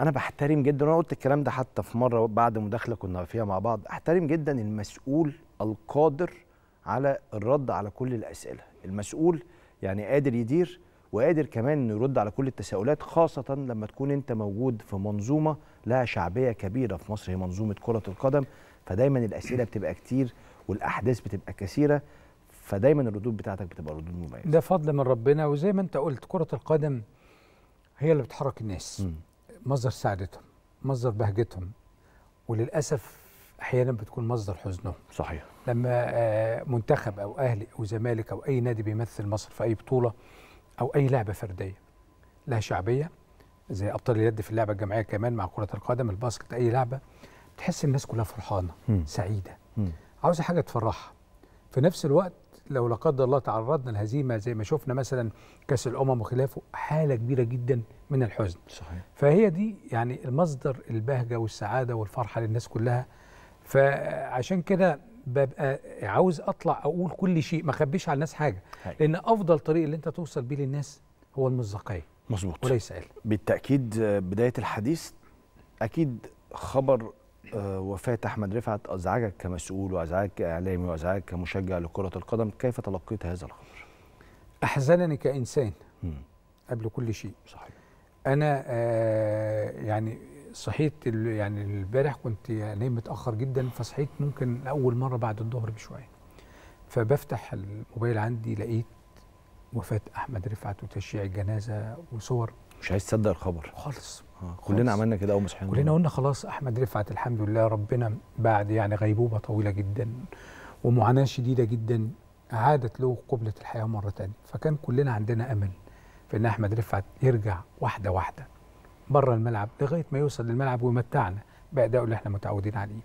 انا بحترم جدا وانا قلت الكلام ده حتى في مره بعد مداخله كنا فيها مع بعض احترم جدا المسؤول القادر على الرد على كل الاسئله المسؤول يعني قادر يدير وقادر كمان انه يرد على كل التساؤلات خاصه لما تكون انت موجود في منظومه لها شعبيه كبيره في مصر هي منظومه كره القدم فدايما الاسئله بتبقى كتير والاحداث بتبقى كثيره فدايما الردود بتاعتك بتبقى ردود مميزه ده فضل من ربنا وزي ما انت قلت كره القدم هي اللي بتحرك الناس م. مصدر سعادتهم مصدر بهجتهم وللاسف احيانا بتكون مصدر حزنهم صحيح لما آه، منتخب او اهلي او زمالك او اي نادي بيمثل مصر في اي بطوله او اي لعبه فرديه لها شعبيه زي ابطال اليد في اللعبه الجماعيه كمان مع كره القدم الباسكت اي لعبه بتحس الناس كلها فرحانه م. سعيده م. عاوزه حاجه تفرحها في نفس الوقت لو لا قدر الله تعرضنا لهزيمه زي ما شفنا مثلا كاس الامم وخلافه حاله كبيره جدا من الحزن صحيح. فهي دي يعني المصدر البهجه والسعاده والفرحه للناس كلها فعشان كده ببقى عاوز اطلع اقول كل شيء ما اخبيش على الناس حاجه هاي. لان افضل طريق اللي انت توصل بيه للناس هو المصداقيه مظبوط وليس إلا بالتاكيد آه، بدايه الحديث اكيد خبر آه، وفاة أحمد رفعت أزعجك كمسؤول وأزعجك كإعلامي وأزعجك كمشجع لكرة القدم كيف تلقيت هذا الخبر؟ أحزنني كإنسان مم. قبل كل شيء صحيح أنا آه يعني صحيت يعني البارح كنت يعني متأخر جدا فصحيت ممكن أول مرة بعد الظهر بشوية فبفتح الموبايل عندي لقيت وفاة أحمد رفعت وتشييع الجنازة وصور مش عايز تصدق الخبر خالص آه، كلنا عملنا كده او ما كلنا قلنا خلاص احمد رفعت الحمد لله ربنا بعد يعني غيبوبه طويله جدا ومعاناه شديده جدا عادت له قبله الحياه مره ثانيه فكان كلنا عندنا امل في ان احمد رفعت يرجع واحده واحده بره الملعب لغايه ما يوصل للملعب ويمتعنا بادائه اللي احنا متعودين عليه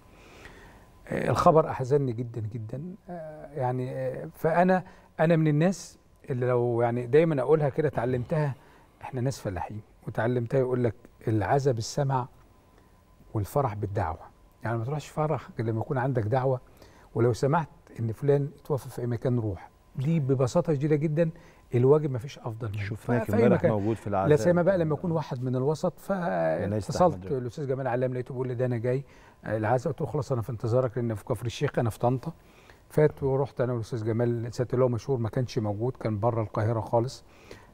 آه، الخبر احزنني جدا جدا آه، يعني فانا انا من الناس اللي لو يعني دايما اقولها كده اتعلمتها احنا ناس فلاحين وتعلمتها يقول لك العزا بالسمع والفرح بالدعوه يعني ما تروحش فرح لما يكون عندك دعوه ولو سمعت ان فلان اتوفى في مكان روح دي ببساطه شديده جدا الواجب ما فيش افضل منه شوف فاكر امبارح موجود في العزاء لا سيما بقى لما يكون واحد من الوسط فاتصلت الاستاذ جمال علام لقيته بيقول لي ده انا جاي العزاء قلت له خلاص انا في انتظارك لان في كفر الشيخ انا في طنطا فات ورحت انا والاستاذ جمال سياده اللي هو مشهور ما كانش موجود كان بره القاهره خالص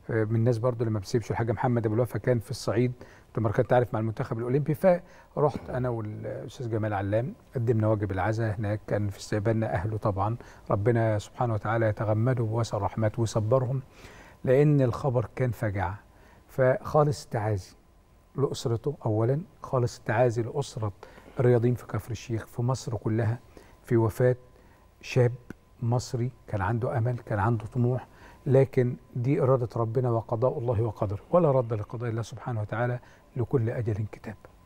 من الناس برضو اللي ما بسيبش الحاج محمد ابو الوفا كان في الصعيد كنت عارف تعرف مع المنتخب الاولمبي فرحت انا والاستاذ جمال علام قدمنا واجب العزاء هناك كان في استقبالنا اهله طبعا ربنا سبحانه وتعالى يتغمده بواسع الرحمات ويصبرهم لان الخبر كان فجعه فخالص تعازي لاسرته اولا خالص تعازي لاسره الرياضيين في كفر الشيخ في مصر كلها في وفاه شاب مصري كان عنده امل كان عنده طموح لكن دي إرادة ربنا وقضاء الله وقدره ولا رد لقضاء الله سبحانه وتعالى لكل أجل كتاب